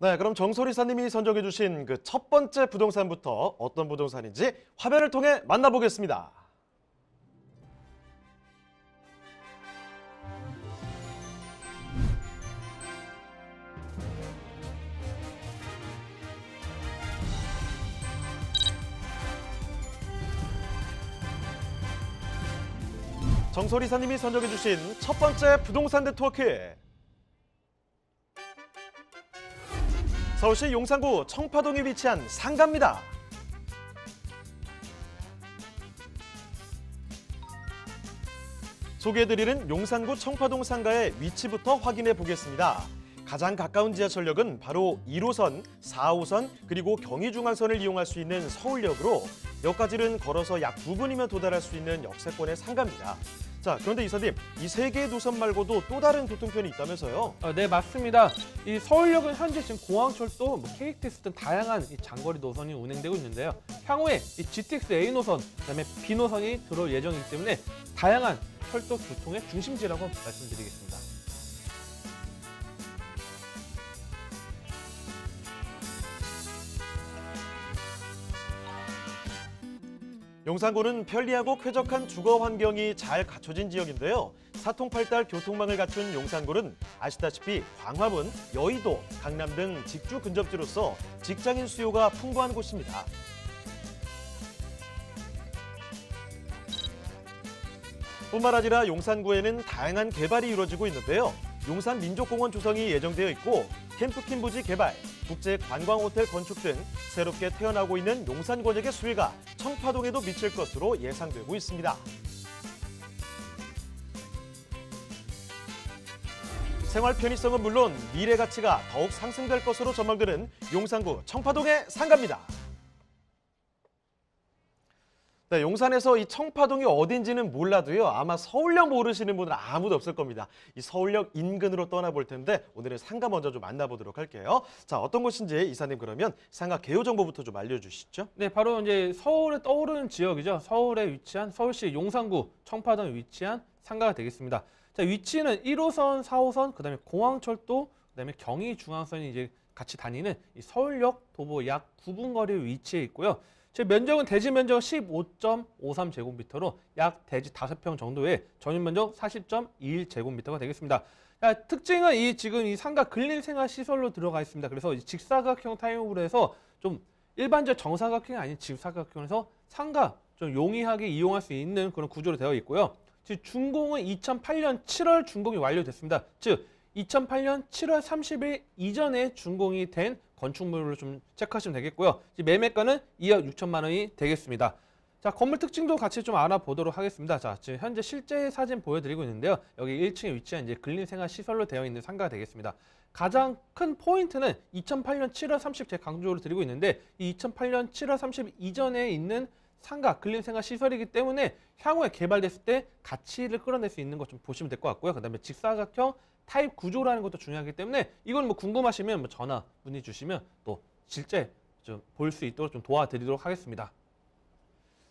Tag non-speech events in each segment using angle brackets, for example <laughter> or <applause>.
네, 그럼 정소리사님이 선정해 주신 그 첫 번째 부동산부터 어떤 부동산인지 화면을 통해 만나보겠습니다. 정소리사님이 선정해 주신 첫 번째 부동산 네트워크 서울시 용산구 청파동에 위치한 상가입니다. 소개해드리는 용산구 청파동 상가의 위치부터 확인해 보겠습니다. 가장 가까운 지하철역은 바로 1호선, 4호선, 그리고 경의중앙선을 이용할 수 있는 서울역으로 역까지는 걸어서 약 9분이면 도달할 수 있는 역세권의 상가입니다. 자, 그런데 이사님, 이 세 개의 노선 말고도 또 다른 교통편이 있다면서요? 아, 네, 맞습니다. 이 서울역은 현재 지금 공항철도, 뭐 KTX 등 다양한 이 장거리 노선이 운행되고 있는데요. 향후에 이 GTX A 노선, 그다음에 B 노선이 들어올 예정이기 때문에 다양한 철도 교통의 중심지라고 말씀드리겠습니다. 용산구는 편리하고 쾌적한 주거 환경이 잘 갖춰진 지역인데요. 사통팔달 교통망을 갖춘 용산구는 아시다시피 광화문, 여의도, 강남 등 직주 근접지로서 직장인 수요가 풍부한 곳입니다. 뿐만 아니라 용산구에는 다양한 개발이 이루어지고 있는데요. 용산 민족공원 조성이 예정되어 있고 캠프킨 부지 개발, 국제 관광호텔 건축 등 새롭게 태어나고 있는 용산 권역의 수위가 청파동에도 미칠 것으로 예상되고 있습니다. 생활 편의성은 물론 미래 가치가 더욱 상승될 것으로 전망되는 용산구 청파동의 상가입니다. 네, 용산에서 이 청파동이 어딘지는 몰라도요. 아마 서울역 모르시는 분은 아무도 없을 겁니다. 이 서울역 인근으로 떠나볼 텐데 오늘은 상가 먼저 좀 만나보도록 할게요. 자, 어떤 곳인지 이사님 그러면 상가 개요 정보부터 좀 알려주시죠. 네, 바로 이제 서울에 떠오르는 지역이죠. 서울에 위치한 서울시 용산구 청파동에 위치한 상가가 되겠습니다. 자, 위치는 1호선, 4호선, 그다음에 공항철도, 그다음에 경의중앙선이 이제 같이 다니는 이 서울역 도보 약 9분 거리 에위치해 있고요. 즉 면적은 대지 면적 15.53제곱미터로 약 대지 5평 정도의 전용 면적 40.21제곱미터가 되겠습니다. 야, 특징은 이 지금 이 상가 근린 생활 시설로 들어가 있습니다. 그래서 직사각형 타입으로 해서 좀 일반적 정사각형이 아닌 직사각형에서 상가 좀 용이하게 이용할 수 있는 그런 구조로 되어 있고요. 즉 준공은 2008년 7월 준공이 완료됐습니다. 즉 2008년 7월 30일 이전에 준공이 된 건축물을좀 체크하시면 되겠고요. 매매가는 2억 6천만 원이 되겠습니다. 자, 건물 특징도 같이 좀 알아보도록 하겠습니다. 자, 지금 현재 실제 사진 보여드리고 있는데요. 여기 1층에 위치한 이제 근린생활 시설로 되어 있는 상가가 되겠습니다. 가장 큰 포인트는 2008년 7월 30, 제 강조를 드리고 있는데 이 2008년 7월 30 이전에 있는 상가, 근린생활 시설이기 때문에 향후에 개발됐을 때 가치를 끌어낼 수 있는 것 좀 보시면 될 것 같고요. 그 다음에 직사각형 타입 구조라는 것도 중요하기 때문에 이건 뭐 궁금하시면 뭐 전화 문의 주시면 또 실제 좀 볼 수 있도록 좀 도와드리도록 하겠습니다.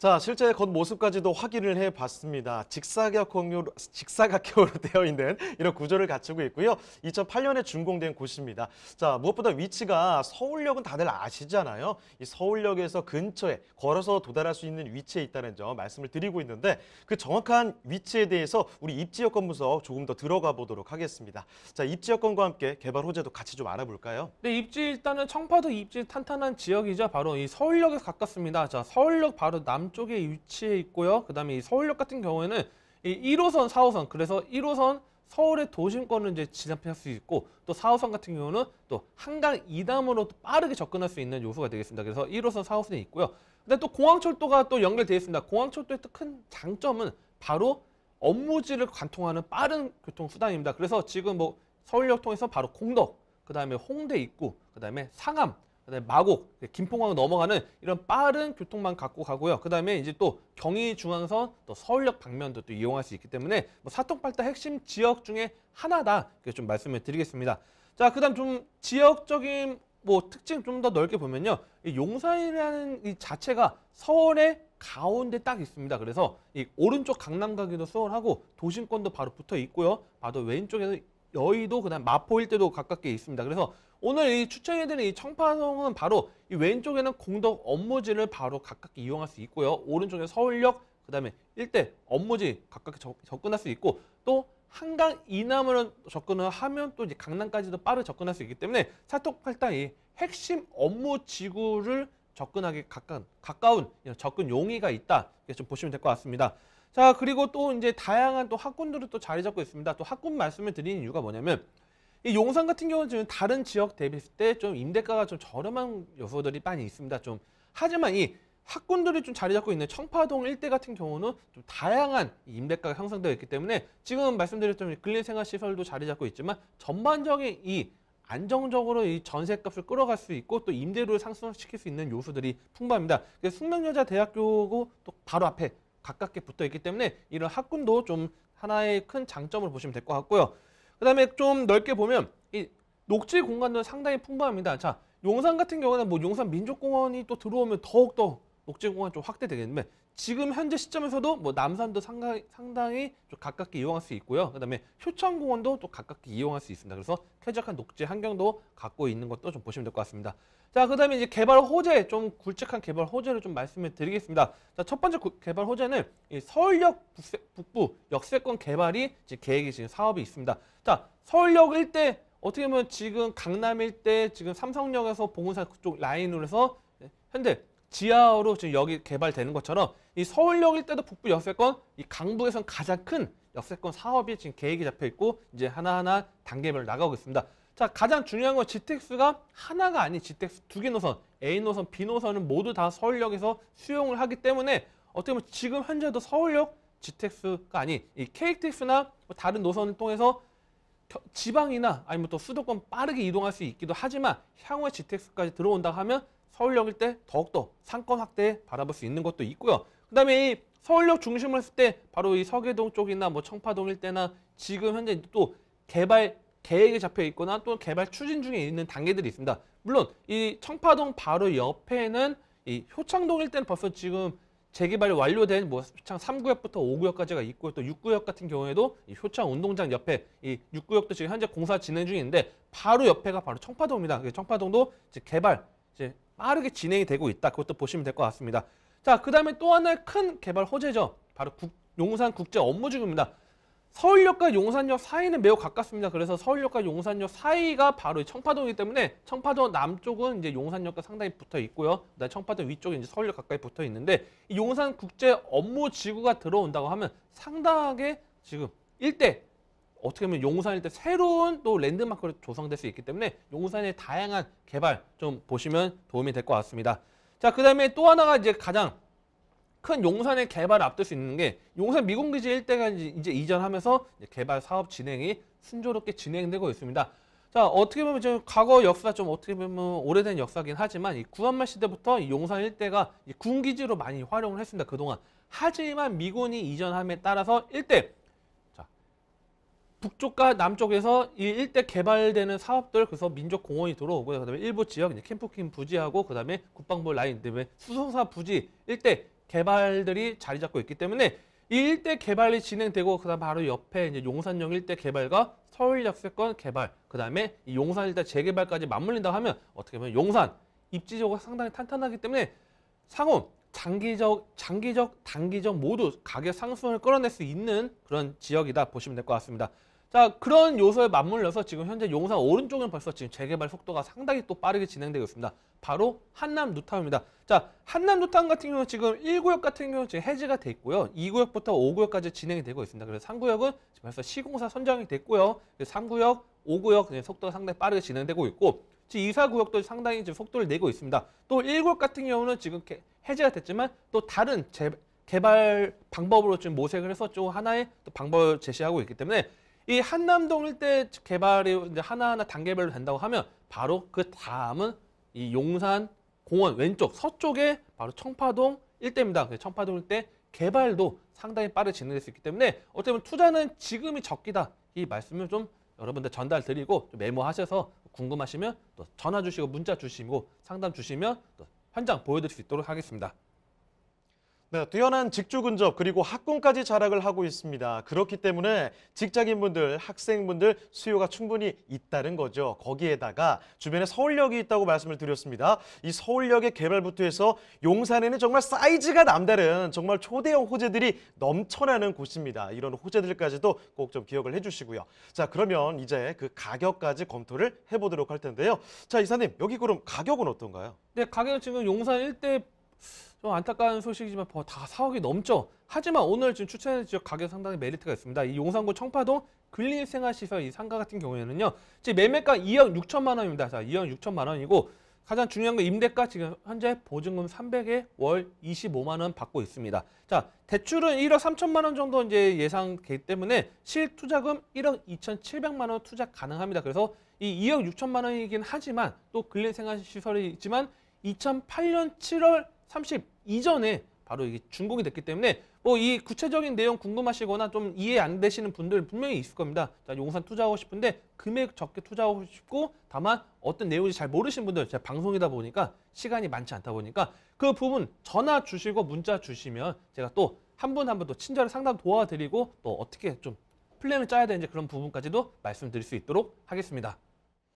자, 실제 겉모습까지도 확인을 해봤습니다. 직사각형으로, 직사각형으로 <laughs> 되어 있는 이런 구조를 갖추고 있고요. 2008년에 준공된 곳입니다. 자, 무엇보다 위치가 서울역은 다들 아시잖아요. 이 서울역에서 근처에 걸어서 도달할 수 있는 위치에 있다는 점 말씀을 드리고 있는데 그 정확한 위치에 대해서 우리 입지여건 분석 조금 더 들어가 보도록 하겠습니다. 자, 입지여건과 함께 개발 호재도 같이 좀 알아볼까요? 네, 입지 일단은 청파도 입지 탄탄한 지역이자 바로 이 서울역에 가깝습니다. 자, 서울역 바로 남 남쪽에 위치해 있고요. 그 다음에 이 서울역 같은 경우에는 이 1호선, 4호선, 그래서 1호선 서울의 도심권을 이제 진압할수 있고 또 4호선 같은 경우는 또 한강 이담으로 빠르게 접근할 수 있는 요소가 되겠습니다. 그래서 1호선, 4호선이 있고요. 근데 또 공항철도가 또 연결되어 있습니다. 공항철도의 큰 장점은 바로 업무지를 관통하는 빠른 교통수단입니다. 그래서 지금 뭐 서울역 통해서 바로 공덕, 그 다음에 홍대 입구, 그 다음에 상암, 그다음에 마곡, 김포공항 넘어가는 이런 빠른 교통만 갖고 가고요. 그다음에 이제 또 경의중앙선, 또 서울역 방면도 또 이용할 수 있기 때문에 뭐 사통팔타 핵심 지역 중에 하나다. 그게좀 말씀을 드리겠습니다. 자, 그다음 좀 지역적인 뭐 특징 좀 더 넓게 보면요. 이 용산이라는 이 자체가 서울의 가운데 딱 있습니다. 그래서 이 오른쪽 강남 가기도 수월하고 도심권도 바로 붙어 있고요. 바로 왼쪽에는 여의도 그다음 마포 일대도 가깝게 있습니다. 그래서 오늘 이 추천해드린 이 청파동은 바로 이 왼쪽에는 공덕 업무지를 바로 가깝게 이용할 수 있고요. 오른쪽에 서울역 그다음에 일대 업무지 가깝게 접, 접근할 수 있고 또 한강 이남으로 접근을 하면 또 이제 강남까지도 빠르게 접근할 수 있기 때문에 사톡팔당이 핵심 업무 지구를 접근하기 가까운, 가까운 접근 용의가 있다. 이렇게 좀 보시면 될 것 같습니다. 자 그리고 또 이제 다양한 또 학군들을 또 자리 잡고 있습니다. 또 학군 말씀을 드리는 이유가 뭐냐면 이 용산 같은 경우는 지금 다른 지역 대비했을 때 좀 임대가가 좀 저렴한 요소들이 많이 있습니다. 좀 하지만 이 학군들이 좀 자리 잡고 있는 청파동 일대 같은 경우는 좀 다양한 임대가가 형성되어 있기 때문에 지금 말씀드렸던 근린 생활 시설도 자리 잡고 있지만 전반적인 이 안정적으로 이 전세값을 끌어갈 수 있고 또 임대료를 상승시킬 수 있는 요소들이 풍부합니다. 그래서 숙명여자대학교고 또 바로 앞에 가깝게 붙어 있기 때문에 이런 학군도좀 하나의 큰 장점을 보시면 될 것 같고요. 그 다음에 좀 넓게 보면 이 녹지 공간도 상당히 풍부합니다. 자, 용산 같은 경우는 뭐 용산 민족공원이 또 들어오면 더욱더 녹지공간 좀 확대되겠는데 지금 현재 시점에서도 뭐 남산도 상당히, 상당히 좀 가깝게 이용할 수 있고요. 그다음에 효천공원도또 가깝게 이용할 수 있습니다. 그래서 쾌적한 녹지 환경도 갖고 있는 것도 좀 보시면 될 것 같습니다. 자, 그다음에 이제 개발 호재 좀 굵직한 개발 호재를 좀 말씀을 드리겠습니다. 자, 첫 번째 개발 호재는 이 서울역 북세, 북부 역세권 개발이 이제 계획이 지금 사업이 있습니다. 자, 서울역 일대 어떻게 보면 지금 강남 일대 지금 삼성역에서 봉은사 그쪽 라인으로 해서 현재 지하로 지금 여기 개발되는 것처럼 이 서울역 일때도 북부 역세권, 이 강북에선 가장 큰 역세권 사업이 지금 계획이 잡혀 있고 이제 하나하나 단계별로 나가고 있습니다. 자, 가장 중요한 건 GTX가 하나가 아닌 GTX 두 개 노선, A 노선, B 노선은 모두 다 서울역에서 수용을 하기 때문에 어떻게 보면 지금 현재도 서울역 GTX가 아닌 이 KTX나 다른 노선을 통해서 지방이나 아니면 또 수도권 빠르게 이동할 수 있기도 하지만 향후에 GTX까지 들어온다 하면 서울역일 때 더욱더 상권 확대에 바라볼 수 있는 것도 있고요. 그 다음에 이 서울역 중심을로 했을 때 바로 이 서계동 쪽이나 뭐 청파동일 때나 지금 현재 또 개발 계획에 잡혀 있거나 또 개발 추진 중에 있는 단계들이 있습니다. 물론 이 청파동 바로 옆에는 이 효창동일 때는 벌써 지금 재개발이 완료된 뭐 효창 3구역부터 5구역까지가 있고 또 6구역 같은 경우에도 이 효창 운동장 옆에 이 6구역도 지금 현재 공사 진행 중인데 바로 옆에가 바로 청파동입니다. 청파동도 이제 개발 이제 빠르게 진행이 되고 있다. 그것도 보시면 될 것 같습니다. 자, 그 다음에 또 하나의 큰 개발 호재죠. 바로 국, 용산 국제 업무중입니다 서울역과 용산역 사이는 매우 가깝습니다. 그래서 서울역과 용산역 사이가 바로 청파동이기 때문에 청파동 남쪽은 이제 용산역과 상당히 붙어 있고요. 그다음 청파동 위쪽에 이제 서울역 가까이 붙어 있는데 이 용산 국제 업무 지구가 들어온다고 하면 상당하게 지금 일대 어떻게 보면 용산일 대 새로운 또 랜드마크로 조성될 수 있기 때문에 용산의 다양한 개발 좀 보시면 도움이 될 것 같습니다. 자, 그 다음에 또 하나가 이제 가장 큰 용산의 개발을 앞둘 수 있는 게 용산 미군기지 일대가 이제 이전하면서 개발 사업 진행이 순조롭게 진행되고 있습니다. 자 어떻게 보면 좀 과거 역사 좀 어떻게 보면 오래된 역사긴 하지만 이 구한말 시대부터 이 용산 일대가 이 군기지로 많이 활용을 했습니다 그동안 하지만 미군이 이전함에 따라서 일대 자 북쪽과 남쪽에서 이 일대 개발되는 사업들 그래서 민족 공원이 들어오고 그다음에 일부 지역 이제 캠프킹 부지하고 그다음에 국방부 라인 그다음에 수송사 부지 일대 개발들이 자리 잡고 있기 때문에 일대 개발이 진행되고 그다음 바로 옆에 이제 용산역 일대 개발과 서울 역세권 개발 그다음에 이 용산 일대 재개발까지 맞물린다 고 하면 어떻게 보면 용산 입지적으로 상당히 탄탄하기 때문에 상호 장기적 장기적 단기적 모두 가격 상승을 끌어낼 수 있는 그런 지역이다 보시면 될 것 같습니다. 자 그런 요소에 맞물려서 지금 현재 용산 오른쪽은 벌써 지금 재개발 속도가 상당히 또 빠르게 진행되고 있습니다. 바로 한남 루타입니다. 자 한남도탄 같은 경우는 지금 1구역 같은 경우는 지금 해지가 돼 있고요. 2구역부터 5구역까지 진행이 되고 있습니다. 그래서 3구역은 지금 벌써 시공사 선정이 됐고요. 3구역, 5구역 속도가 상당히 빠르게 진행되고 있고 지금 2, 4구역도 상당히 지금 속도를 내고 있습니다. 또 1구역 같은 경우는 지금 해제가 됐지만 또 다른 재, 개발 방법으로 지금 모색을 해서 좀 하나의 또 방법을 제시하고 있기 때문에 이 한남동 일대 개발이 이제 하나하나 단계별로 된다고 하면 바로 그 다음은 이 용산 공원 왼쪽 서쪽에 바로 청파동 일대입니다. 청파동 일대 개발도 상당히 빠르게 진행될 수 있기 때문에 어떻게 면 투자는 지금이 적기다 이 말씀을 좀 여러분들 전달드리고 메모하셔서 궁금하시면 또 전화 주시고 문자 주시고 상담 주시면 또 현장 보여드릴 수 있도록 하겠습니다. 네, 뛰어난 직주 근접 그리고 학군까지 자락을 하고 있습니다. 그렇기 때문에 직장인분들, 학생분들 수요가 충분히 있다는 거죠. 거기에다가 주변에 서울역이 있다고 말씀을 드렸습니다. 이 서울역의 개발부터 해서 용산에는 정말 사이즈가 남다른 정말 초대형 호재들이 넘쳐나는 곳입니다. 이런 호재들까지도 꼭 좀 기억을 해주시고요. 자, 그러면 이제 그 가격까지 검토를 해보도록 할 텐데요. 자, 이사님 여기 그럼 가격은 어떤가요? 네, 가격은 지금 용산 일대 좀 안타까운 소식이지만 뭐 다 4억이 넘죠. 하지만 오늘 지금 추천해 지역 가격 상당히 메리트가 있습니다. 이 용산구 청파동 근린생활시설 이 상가 같은 경우에는요. 지금 매매가 2억 6천만 원입니다. 자, 2억 6천만 원이고 가장 중요한 건 임대가 지금 현재 보증금 300에 월 25만 원 받고 있습니다. 자, 대출은 1억 3천만 원 정도 이제 예상되기 때문에 실투자금 1억 2,700만 원 투자 가능합니다. 그래서 이 2억 6천만 원이긴 하지만 또 근린생활시설이지만 2008년 7월 30 이전에 바로 이게 준공이 됐기 때문에 뭐 이 구체적인 내용 궁금하시거나 좀 이해 안 되시는 분들 분명히 있을 겁니다. 자, 용산 투자하고 싶은데 금액 적게 투자하고 싶고 다만 어떤 내용인지 잘모르시는 분들 제가 방송이다 보니까 시간이 많지 않다 보니까 그 부분 전화 주시고 문자 주시면 제가 또 한 분 한 분 또 친절히 상담 도와드리고 또 어떻게 좀 플랜을 짜야 되는지 그런 부분까지도 말씀드릴 수 있도록 하겠습니다.